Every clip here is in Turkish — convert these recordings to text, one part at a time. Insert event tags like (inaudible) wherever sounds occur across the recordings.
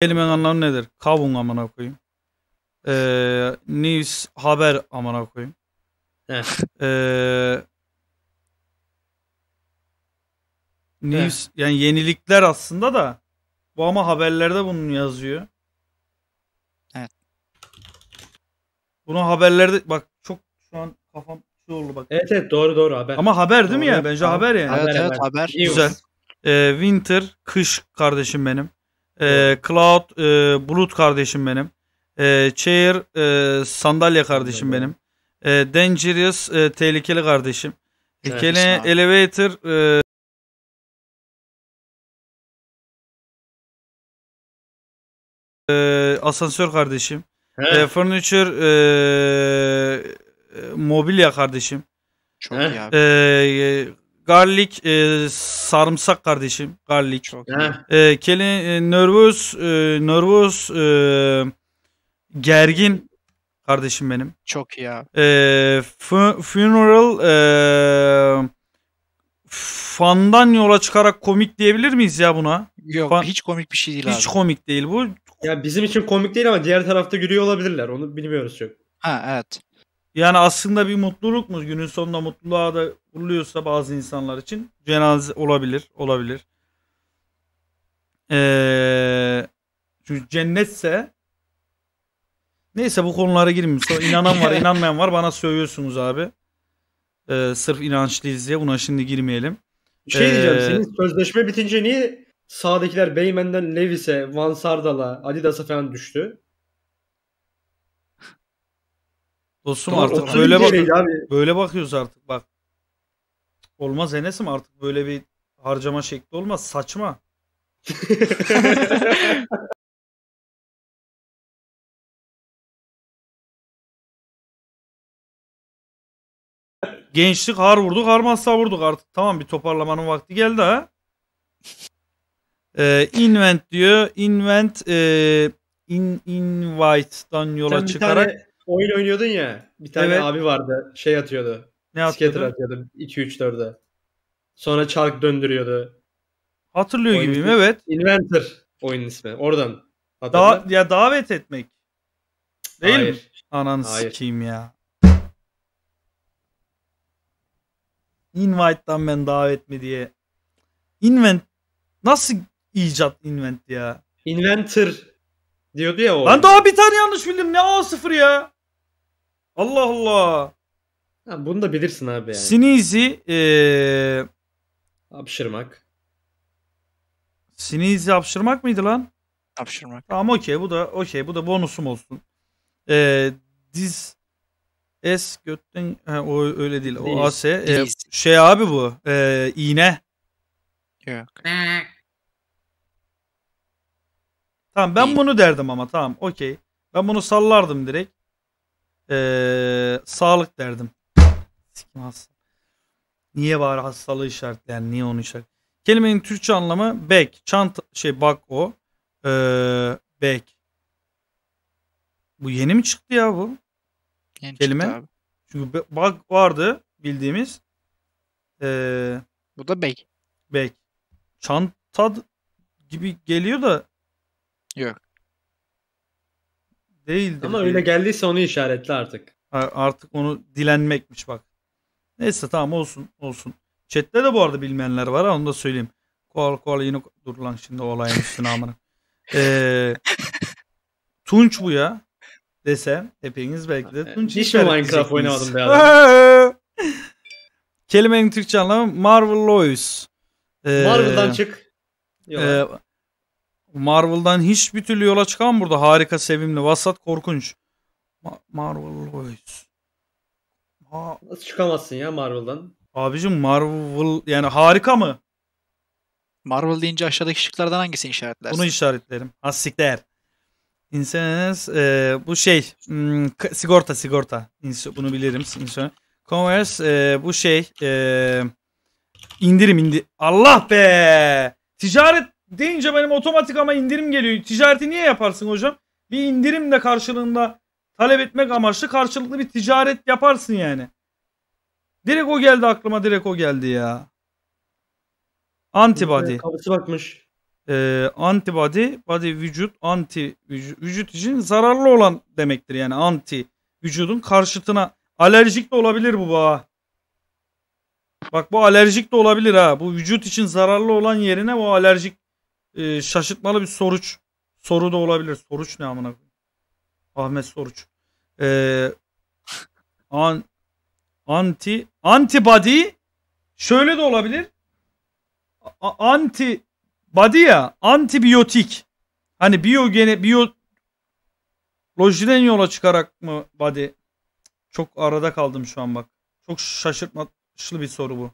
Kelimenin anlamı nedir? Kavun amına koyayım. Ee, news haber amına koyayım. Evet. Ee, news yani yenilikler aslında da bu ama haberlerde bunu yazıyor. Evet. Bunu haberlerde bak çok şu an kafam şey oldu bak. Evet evet doğru doğru haber. Ama haber değil mi ya? Bence haber yani. Evet, evet haber. Güzel. Ee, winter kış kardeşim benim. E, Cloud e, Bulut kardeşim benim. E, Chair e, Sandalye kardeşim benim. E, Dangerous e, Tehlikeli kardeşim. E, Kene Elevator e, Asansör kardeşim. E, furniture e, e, mobilya kardeşim. Çok e, iyi abi. E, garlic, e, sarımsak kardeşim. Garlic. Çok e, keli, nervous, e, nervous, e, e, gergin kardeşim benim. Çok iyi ya. E, funeral, e, fandan yola çıkarak komik diyebilir miyiz ya buna? Yok Fan... hiç komik bir şey değil hiç abi. komik değil bu. Ya bizim için komik değil ama diğer tarafta gülüyor olabilirler. Onu bilmiyoruz çok. Ha evet. Yani aslında bir mutluluk mu? Günün sonunda mutluluğa da vuruluyorsa bazı insanlar için cenaze olabilir. Olabilir. Ee, çünkü cennetse neyse bu konulara girmeyeyim. Sonra inanan var (laughs) inanmayan var bana söylüyorsunuz abi. Ee, sırf inançlıyız diye buna şimdi girmeyelim. Şey ee, diyeceğim senin sözleşme bitince niye sağdakiler Beymen'den Levis'e, Van Sardal'a, Adidas'a falan düştü? Dostum Doğru, artık böyle bak böyle bakıyoruz artık bak. Olmaz Enes'im artık böyle bir harcama şekli olmaz. Saçma. (laughs) Gençlik har vurduk, harmazsa vurduk artık. Tamam bir toparlamanın vakti geldi ha. Ee, invent diyor. Invent e, in, invite'dan yola Sen çıkarak oyun oynuyordun ya. Bir tane evet. abi vardı. Şey atıyordu. Ne atıyordu? Skater atıyordu. 2-3-4'e. Sonra çark döndürüyordu. Hatırlıyor oyun gibiyim ismi. evet. Inventor oyun ismi. Oradan. Hatırla. Da ya davet etmek. Değil Hayır. mi? Ananı Hayır. sikeyim ya. Invite'dan ben davet mi diye. Invent nasıl icat invent ya? Inventor diyordu ya o. Ben daha bir tane yanlış bildim. Ne A0 ya? Allah Allah. Ha, bunu da bilirsin abi yani. Sneezy ee... Hapşırmak. Sneezy hapşırmak mıydı lan? Apşırmak. Tamam okey bu da okey bu da bonusum olsun. Ee, diz es götten ha, o öyle değil. O as e, e şey abi bu. E, iğne. Yok. Tamam ben bunu derdim ama tamam okey. Ben bunu sallardım direkt. Ee, sağlık derdim. Sikim hasta. Niye var hastalığı işaretleyen? Yani niye onu işaret? Kelimenin Türkçe anlamı bek. çanta şey bak o. Ee, bek. Bu yeni mi çıktı ya bu? Yeni Kelime. Çıktı abi. Çünkü bak vardı bildiğimiz. Ee, bu da bek. Bek. Çanta gibi geliyor da. Yok. Değildir. Ama öyle geldiyse onu işaretle artık. Artık onu dilenmekmiş bak. Neyse tamam olsun olsun. Chat'te de bu arada bilmeyenler var ha onu da söyleyeyim. Kol kol yine dur lan şimdi olayın üstüne amına. Ee, Tunç bu ya desem hepiniz belki de ee, Tunç Hiç mi Minecraft oynamadım be adam? (laughs) Kelimenin Türkçe anlamı Marvel Lois. Ee, Marvel'dan çık. Yok. E, Marvel'dan hiçbir türlü yola çıkan burada. Harika, sevimli, vasat, korkunç. Marvel Boys. Ha Nasıl çıkamazsın ya Marvel'dan? Abicim Marvel yani harika mı? Marvel deyince aşağıdaki şıklardan hangisini işaretlersin? Bunu işaretlerim. Hassikler. İnsanız e, bu şey hmm, sigorta sigorta. bunu bilirim. İnsan. Commerce e, bu şey e, indirim indi. Allah be! Ticaret deyince benim otomatik ama indirim geliyor. Ticareti niye yaparsın hocam? Bir indirimle karşılığında talep etmek amaçlı karşılıklı bir ticaret yaparsın yani. Direkt o geldi aklıma direkt o geldi ya. Antibody. Kapısı bakmış. Ee, antibody, body vücut, anti vücut, vücut için zararlı olan demektir yani anti vücudun karşıtına. Alerjik de olabilir bu ha. Bak bu alerjik de olabilir ha. Bu vücut için zararlı olan yerine bu alerjik e, şaşırtmalı bir soruç. Soru da olabilir. Soruç ne amına Ahmet Soruç. E, an, anti antibody şöyle de olabilir. A, anti body ya antibiyotik. Hani biyogene biyo lojiden yola çıkarak mı body? Çok arada kaldım şu an bak. Çok şaşırtmalı bir soru bu.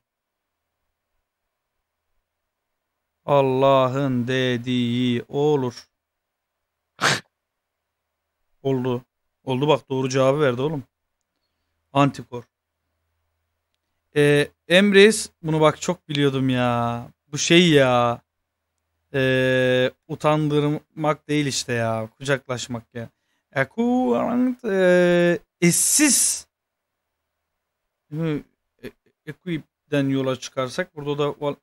Allah'ın dediği olur. (laughs) Oldu. Oldu bak doğru cevabı verdi oğlum. Antikor. Ee, Emreis bunu bak çok biliyordum ya. Bu şey ya. Ee, utandırmak değil işte ya. Kucaklaşmak ya. Eku e, eşsiz e, e, Equip'den yola çıkarsak burada da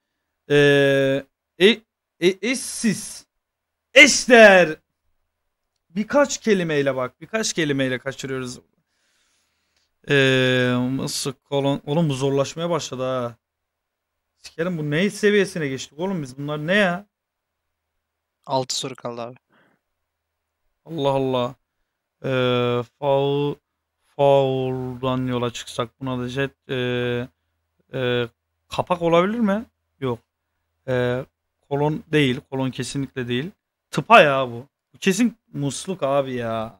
e, e, e, eşsiz. Eşler. Birkaç kelimeyle bak. Birkaç kelimeyle kaçırıyoruz. Ee, Mısır kolon. Oğlum bu zorlaşmaya başladı ha. Sikerim bu ne seviyesine geçtik oğlum biz bunlar ne ya? 6 soru kaldı abi. Allah Allah. Ee, faul fauldan yola çıksak buna da jet e, e, kapak olabilir mi? Yok. E, Kolon değil. Kolon kesinlikle değil. Tıpa ya bu. Bu kesin musluk abi ya.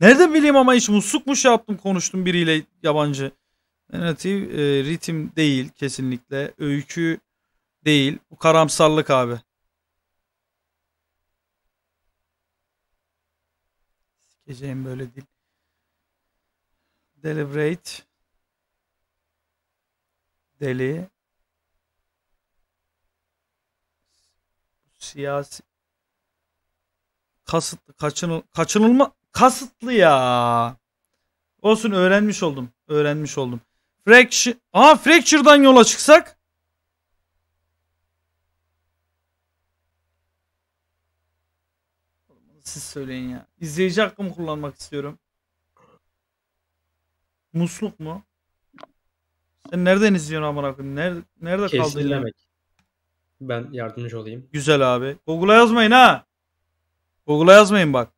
Nerede bileyim ama hiç muslukmuş yaptım konuştum biriyle yabancı. Narratif e, ritim değil kesinlikle. Öykü değil. Bu karamsarlık abi. Sikeceğim böyle değil. Deliberate. Deli. siyasi kasıtlı kaçınıl kaçınılma kasıtlı ya. Olsun öğrenmiş oldum. Öğrenmiş oldum. Fracture. Aa fracture'dan yola çıksak siz söyleyin ya. İzleyici hakkımı kullanmak istiyorum. Musluk mu? Sen nereden izliyorsun amına koyayım? Nerede, nerede kaldın ya? Ben yardımcı olayım. Güzel abi. Google'a yazmayın ha. Google'a yazmayın bak.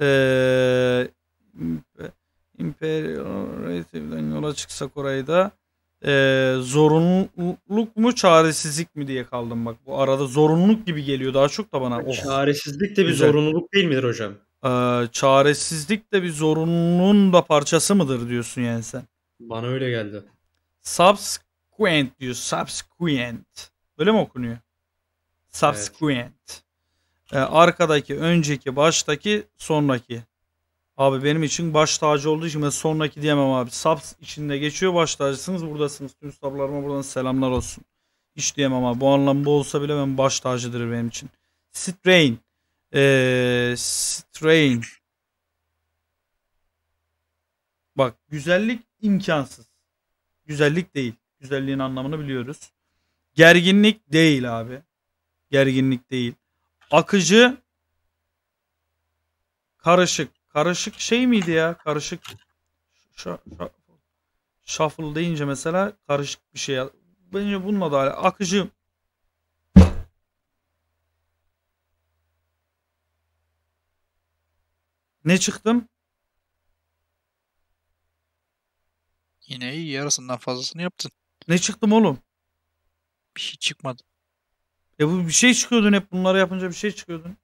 Ee, İmperial yola çıksak orayı da e, zorunluluk mu çaresizlik mi diye kaldım bak. Bu arada zorunluluk gibi geliyor daha çok da bana. Oh. Çaresizlik de bir Güzel. zorunluluk değil midir hocam? Ee, çaresizlik de bir zorunluluğun da parçası mıdır diyorsun yani sen? Bana öyle geldi. Subsequent diyor. Subsequent. Öyle mi okunuyor? Subsequent. Evet. Ee, arkadaki, önceki, baştaki, sonraki. Abi benim için baş tacı olduğu için ben sonraki diyemem abi. Subs içinde geçiyor baş tacısınız buradasınız. Tüm sablarıma buradan selamlar olsun. Hiç diyemem abi. Bu anlamda olsa bile ben baş tacıdır benim için. Strain. Ee, strain. Bak güzellik imkansız. Güzellik değil. Güzelliğin anlamını biliyoruz. Gerginlik değil abi. Gerginlik değil. Akıcı karışık. Karışık şey miydi ya? Karışık shuffle deyince mesela karışık bir şey. Bence bununla da hala. akıcı Ne çıktım? Yine iyi yarısından fazlasını yaptın. Ne çıktım oğlum? Bir şey çıkmadı. E bu bir şey çıkıyordun hep bunları yapınca bir şey çıkıyordun.